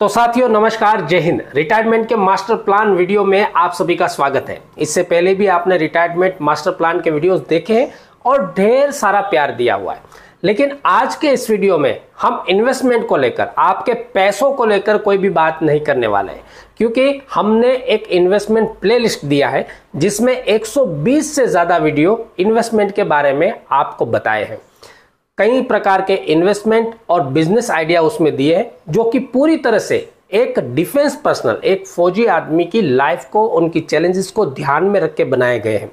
तो साथियों नमस्कार जय हिंद रिटायरमेंट के मास्टर प्लान वीडियो में आप सभी का स्वागत है इससे पहले भी आपने रिटायरमेंट मास्टर प्लान के वीडियोस देखे हैं और ढेर सारा प्यार दिया हुआ है लेकिन आज के इस वीडियो में हम इन्वेस्टमेंट को लेकर आपके पैसों को लेकर कोई भी बात नहीं करने वाले हैं क्योंकि हमने एक इन्वेस्टमेंट प्लेलिस्ट दिया है जिसमें 120 से ज़्यादा वीडियो इन्वेस्टमेंट के बारे में आपको बताए हैं कई प्रकार के इन्वेस्टमेंट और बिजनेस आइडिया उसमें दिए हैं जो कि पूरी तरह से एक डिफेंस पर्सनल एक फौजी आदमी की लाइफ को उनकी चैलेंजेस को ध्यान में रख के बनाए गए हैं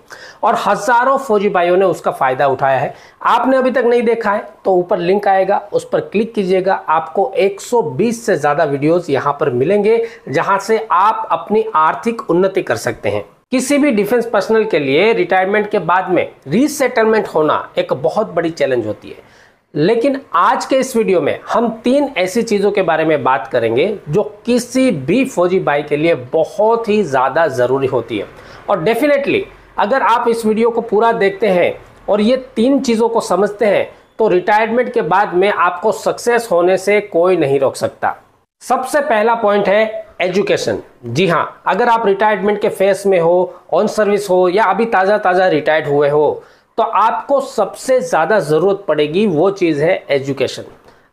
और हजारों फौजी भाइयों ने उसका फायदा उठाया है आपने अभी तक नहीं देखा है तो ऊपर लिंक आएगा उस पर क्लिक कीजिएगा आपको 120 से ज़्यादा वीडियोस यहां पर मिलेंगे जहां से आप अपनी आर्थिक उन्नति कर सकते हैं किसी भी डिफेंस पर्सनल के लिए रिटायरमेंट के बाद में रीसेटलमेंट होना एक बहुत बड़ी चैलेंज होती है लेकिन आज के इस वीडियो में हम तीन ऐसी चीज़ों के बारे में बात करेंगे जो किसी भी फौजी भाई के लिए बहुत ही ज़्यादा ज़रूरी होती है और डेफिनेटली अगर आप इस वीडियो को पूरा देखते हैं और ये तीन चीज़ों को समझते हैं तो रिटायरमेंट के बाद में आपको सक्सेस होने से कोई नहीं रोक सकता सबसे पहला पॉइंट है एजुकेशन जी हाँ अगर आप रिटायरमेंट के फेस में हो ऑन सर्विस हो या अभी ताज़ा ताज़ा रिटायर्ड हुए हो तो आपको सबसे ज़्यादा ज़रूरत पड़ेगी वो चीज़ है एजुकेशन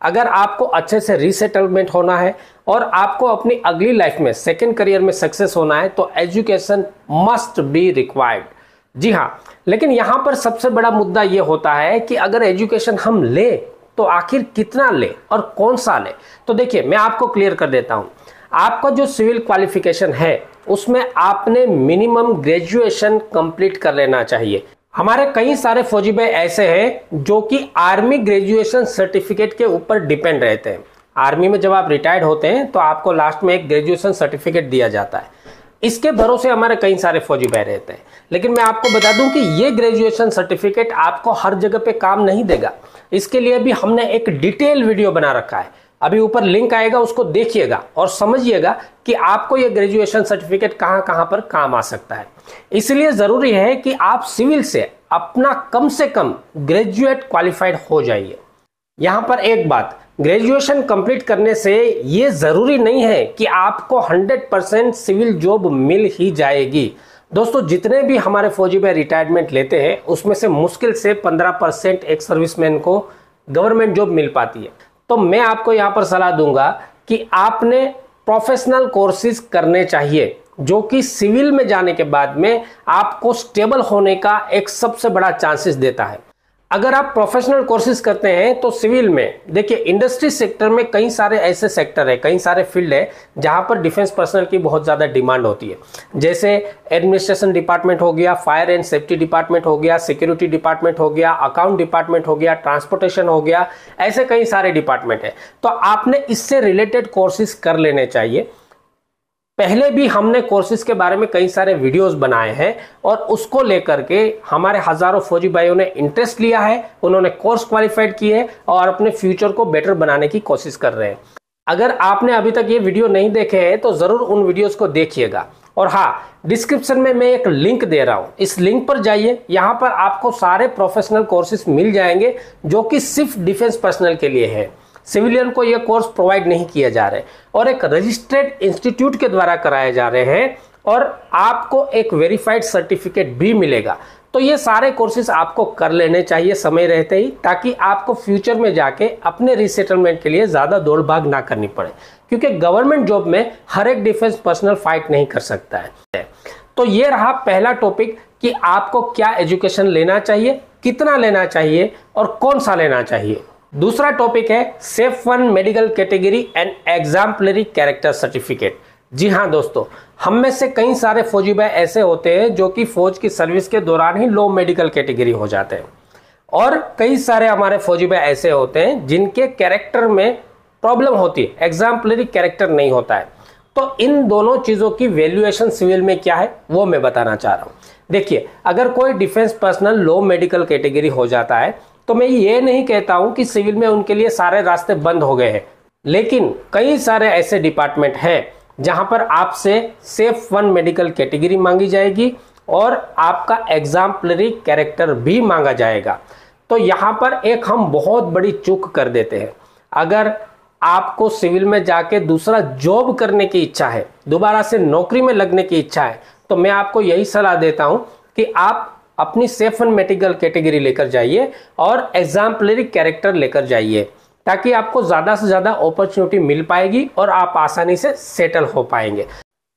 अगर आपको अच्छे से रिसेटलमेंट होना है और आपको अपनी अगली लाइफ में सेकेंड करियर में सक्सेस होना है तो एजुकेशन मस्ट बी रिक्वायर्ड जी हाँ लेकिन यहाँ पर सबसे बड़ा मुद्दा ये होता है कि अगर एजुकेशन हम ले तो आखिर कितना ले और कौन सा ले तो देखिए मैं आपको क्लियर कर देता हूँ आपका जो सिविल क्वालिफिकेशन है उसमें आपने मिनिमम ग्रेजुएशन कंप्लीट कर लेना चाहिए हमारे कई सारे फौजी भाई ऐसे हैं जो कि आर्मी ग्रेजुएशन सर्टिफिकेट के ऊपर डिपेंड रहते हैं आर्मी में जब आप रिटायर्ड होते हैं तो आपको लास्ट में एक ग्रेजुएशन सर्टिफिकेट दिया जाता है इसके भरोसे हमारे कई सारे फौजी भाई रहते हैं लेकिन मैं आपको बता दूं कि ये ग्रेजुएशन सर्टिफिकेट आपको हर जगह पे काम नहीं देगा इसके लिए भी हमने एक डिटेल वीडियो बना रखा है अभी ऊपर लिंक आएगा उसको देखिएगा और समझिएगा कि आपको ये ग्रेजुएशन सर्टिफिकेट कहाँ कहाँ पर काम आ सकता है इसलिए ज़रूरी है कि आप सिविल से अपना कम से कम ग्रेजुएट क्वालिफाइड हो जाइए यहां पर एक बात ग्रेजुएशन कंप्लीट करने से ये ज़रूरी नहीं है कि आपको 100 परसेंट सिविल जॉब मिल ही जाएगी दोस्तों जितने भी हमारे फौजी में रिटायरमेंट लेते हैं उसमें से मुश्किल से 15 परसेंट एक सर्विसमैन को गवर्नमेंट जॉब मिल पाती है तो मैं आपको यहाँ पर सलाह दूंगा कि आपने प्रोफेशनल कोर्सेज करने चाहिए जो कि सिविल में जाने के बाद में आपको स्टेबल होने का एक सबसे बड़ा चांसेस देता है अगर आप प्रोफेशनल कोर्सेज करते हैं तो सिविल में देखिए इंडस्ट्री सेक्टर में कई सारे ऐसे सेक्टर है कई सारे फील्ड है जहां पर डिफेंस पर्सनल की बहुत ज़्यादा डिमांड होती है जैसे एडमिनिस्ट्रेशन डिपार्टमेंट हो गया फायर एंड सेफ्टी डिपार्टमेंट हो गया सिक्योरिटी डिपार्टमेंट हो गया अकाउंट डिपार्टमेंट हो गया ट्रांसपोर्टेशन हो गया ऐसे कई सारे डिपार्टमेंट है तो आपने इससे रिलेटेड कोर्सेज कर लेने चाहिए पहले भी हमने कोर्सेज के बारे में कई सारे वीडियोस बनाए हैं और उसको लेकर के हमारे हजारों फौजी भाइयों ने इंटरेस्ट लिया है उन्होंने कोर्स क्वालिफाइड किए और अपने फ्यूचर को बेटर बनाने की कोशिश कर रहे हैं अगर आपने अभी तक ये वीडियो नहीं देखे हैं तो जरूर उन वीडियोस को देखिएगा और हाँ डिस्क्रिप्शन में मैं एक लिंक दे रहा हूँ इस लिंक पर जाइए यहाँ पर आपको सारे प्रोफेशनल कोर्सेज मिल जाएंगे जो कि सिर्फ डिफेंस पर्सनल के लिए है सिविलियन को ये कोर्स प्रोवाइड नहीं किया जा रहे और एक रजिस्ट्रेड इंस्टीट्यूट के द्वारा कराए जा रहे हैं और आपको एक वेरीफाइड सर्टिफिकेट भी मिलेगा तो ये सारे कोर्सेज आपको कर लेने चाहिए समय रहते ही ताकि आपको फ्यूचर में जाके अपने रिसेटलमेंट के लिए ज़्यादा दौड़ भाग ना करनी पड़े क्योंकि गवर्नमेंट जॉब में हर एक डिफेंस पर्सनल फाइट नहीं कर सकता है तो ये रहा पहला टॉपिक कि आपको क्या एजुकेशन लेना चाहिए कितना लेना चाहिए और कौन सा लेना चाहिए दूसरा टॉपिक है shape one medical category and exemplary character certificate जी हाँ दोस्तों हम में से कई सारे फौजी भाई ऐसे होते हैं जो कि फौज की सर्विस के दौरान ही लो मेडिकल कैटेगरी हो जाते हैं और कई सारे हमारे फौजी भाई ऐसे होते हैं जिनके कैरेक्टर में प्रॉब्लम होती है एग्जाम्पलरी कैरेक्टर नहीं होता है तो इन दोनों चीज़ों की वैल्यूएशन सिविल में क्या है वो मैं बताना चाह रहा हूं देखिए अगर कोई defence personnel low medical category हो जाता है तो मैं ये नहीं कहता हूँ कि सिविल में उनके लिए सारे रास्ते बंद हो गए हैं लेकिन कई सारे ऐसे डिपार्टमेंट हैं जहाँ पर आपसे सेफ वन मेडिकल कैटेगरी मांगी जाएगी और आपका एग्जाम्पलरी कैरेक्टर भी मांगा जाएगा तो यहाँ पर एक हम बहुत बड़ी चूक कर देते हैं अगर आपको सिविल में जाके दूसरा जॉब करने की इच्छा है दोबारा से नौकरी में लगने की इच्छा है तो मैं आपको यही सलाह देता हूँ कि आप अपनी सेफ एंड मेटिकल कैटेगरी लेकर जाइए और एग्जाम्पलरी कैरेक्टर लेकर जाइए ताकि आपको ज़्यादा से ज़्यादा अपॉर्चुनिटी मिल पाएगी और आप आसानी से सेटल हो पाएंगे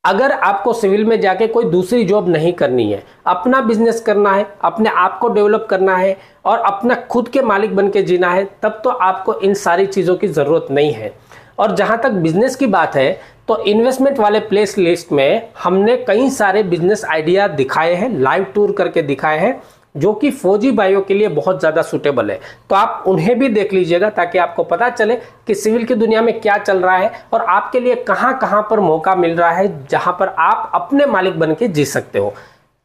अगर आपको सिविल में जाके कोई दूसरी जॉब नहीं करनी है अपना बिजनेस करना है अपने आप को डेवलप करना है और अपना खुद के मालिक बन के जीना है तब तो आपको इन सारी चीज़ों की ज़रूरत नहीं है और जहाँ तक बिजनेस की बात है तो इन्वेस्टमेंट वाले प्लेस लिस्ट में हमने कई सारे बिजनेस आइडिया दिखाए हैं लाइव टूर करके दिखाए हैं जो कि फौजी भाइयों के लिए बहुत ज़्यादा सूटेबल है तो आप उन्हें भी देख लीजिएगा ताकि आपको पता चले कि सिविल की दुनिया में क्या चल रहा है और आपके लिए कहाँ कहाँ पर मौका मिल रहा है जहाँ पर आप अपने मालिक बन के जी सकते हो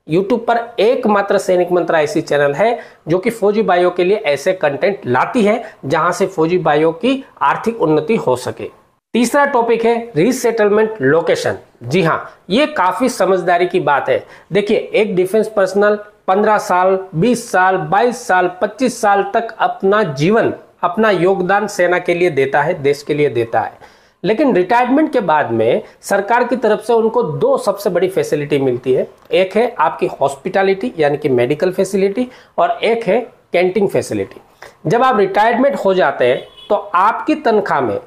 यूट्यूब पर एकमात्र सैनिक मंत्र ऐसी चैनल है जो कि फौजी बायो के लिए ऐसे कंटेंट लाती है जहां से फौजी बायो की आर्थिक उन्नति हो सके तीसरा टॉपिक है रीसेटलमेंट लोकेशन जी हाँ ये काफ़ी समझदारी की बात है देखिए एक डिफेंस पर्सनल 15 साल 20 साल 22 साल 25 साल तक अपना जीवन अपना योगदान सेना के लिए देता है देश के लिए देता है लेकिन रिटायरमेंट के बाद में सरकार की तरफ से उनको दो सबसे बड़ी फैसिलिटी मिलती है एक है आपकी हॉस्पिटैलिटी यानी कि मेडिकल फैसिलिटी और एक है कैंटीन फैसिलिटी जब आप रिटायरमेंट हो जाते हैं तो आपकी तनख्वाह में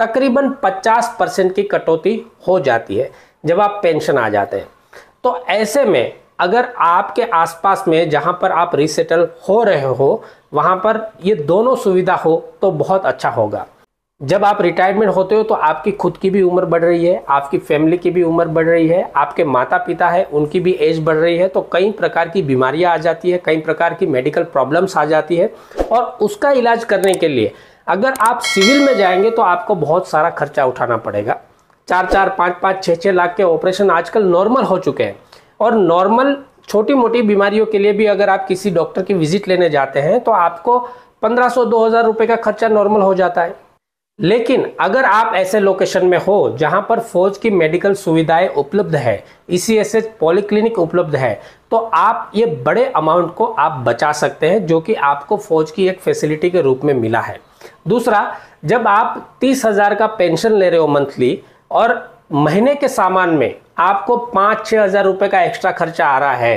तकरीबन 50 परसेंट की कटौती हो जाती है जब आप पेंशन आ जाते हैं तो ऐसे में अगर आपके आसपास में जहाँ पर आप रिसेटल हो रहे हो वहाँ पर ये दोनों सुविधा हो तो बहुत अच्छा होगा जब आप रिटायरमेंट होते हो तो आपकी खुद की भी उम्र बढ़ रही है आपकी फैमिली की भी उम्र बढ़ रही है आपके माता पिता है उनकी भी एज बढ़ रही है तो कई प्रकार की बीमारियां आ जाती है कई प्रकार की मेडिकल प्रॉब्लम्स आ जाती है और उसका इलाज करने के लिए अगर आप सिविल में जाएंगे तो आपको बहुत सारा खर्चा उठाना पड़ेगा चार चार पाँच पाँच छः छः लाख के ऑपरेशन आजकल नॉर्मल हो चुके हैं और नॉर्मल छोटी मोटी बीमारियों के लिए भी अगर आप किसी डॉक्टर की विजिट लेने जाते हैं तो आपको 1500-2000 रुपए का खर्चा नॉर्मल हो जाता है लेकिन अगर आप ऐसे लोकेशन में हो जहां पर फौज की मेडिकल सुविधाएं उपलब्ध है ईसीएसएच e पॉलीक्लिनिक उपलब्ध है तो आप ये बड़े अमाउंट को आप बचा सकते हैं जो कि आपको फौज की एक फैसिलिटी के रूप में मिला है दूसरा जब आप तीस हजार का पेंशन ले रहे हो मंथली और महीने के सामान में आपको पाँच छः हज़ार रुपये का एक्स्ट्रा खर्चा आ रहा है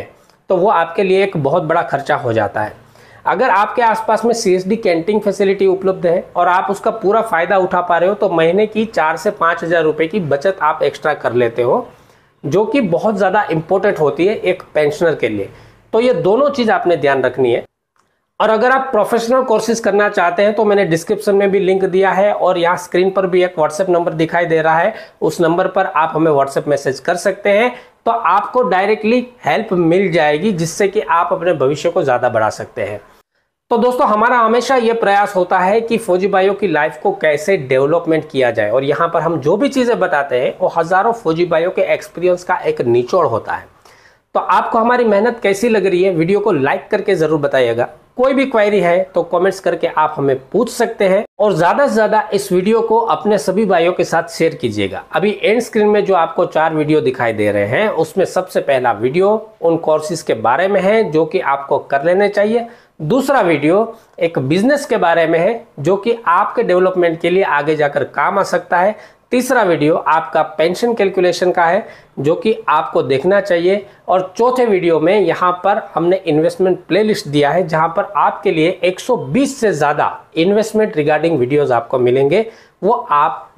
तो वो आपके लिए एक बहुत बड़ा खर्चा हो जाता है अगर आपके आसपास में C S D canteen facility उपलब्ध है और आप उसका पूरा फायदा उठा पा रहे हो तो महीने की चार से पाँच हज़ार रुपये की बचत आप एक्स्ट्रा कर लेते हो जो कि बहुत ज़्यादा इम्पोर्टेंट होती है एक पेंशनर के लिए तो ये दोनों चीज़ आपने ध्यान रखनी है और अगर आप प्रोफेशनल कोर्सेज करना चाहते हैं तो मैंने डिस्क्रिप्शन में भी लिंक दिया है और यहाँ स्क्रीन पर भी एक व्हाट्सएप नंबर दिखाई दे रहा है उस नंबर पर आप हमें व्हाट्सएप मैसेज कर सकते हैं तो आपको डायरेक्टली हेल्प मिल जाएगी जिससे कि आप अपने भविष्य को ज़्यादा बढ़ा सकते हैं तो दोस्तों हमारा हमेशा ये प्रयास होता है कि फौजी भाइयों की लाइफ को कैसे डेवलपमेंट किया जाए और यहाँ पर हम जो भी चीज़ें बताते हैं वो हज़ारों फौजी भाइयों के एक्सपीरियंस का एक निचोड़ होता है तो आपको हमारी मेहनत कैसी लग रही है वीडियो को लाइक करके ज़रूर बताइएगा कोई भी क्वायरी है तो कमेंट्स करके आप हमें पूछ सकते हैं और ज़्यादा से ज़्यादा इस वीडियो को अपने सभी भाइयों के साथ शेयर कीजिएगा अभी एंड स्क्रीन में जो आपको चार वीडियो दिखाई दे रहे हैं उसमें सबसे पहला वीडियो उन कोर्सेज के बारे में है जो कि आपको कर लेने चाहिए दूसरा वीडियो एक बिजनेस के बारे में है जो कि आपके डेवलपमेंट के लिए आगे जाकर काम आ सकता है तीसरा वीडियो आपका पेंशन कैलकुलेशन का है जो कि आपको देखना चाहिए और चौथे वीडियो में यहाँ पर हमने इन्वेस्टमेंट प्लेलिस्ट दिया है जहाँ पर आपके लिए 120 से ज़्यादा इन्वेस्टमेंट रिगार्डिंग वीडियोस आपको मिलेंगे वो आप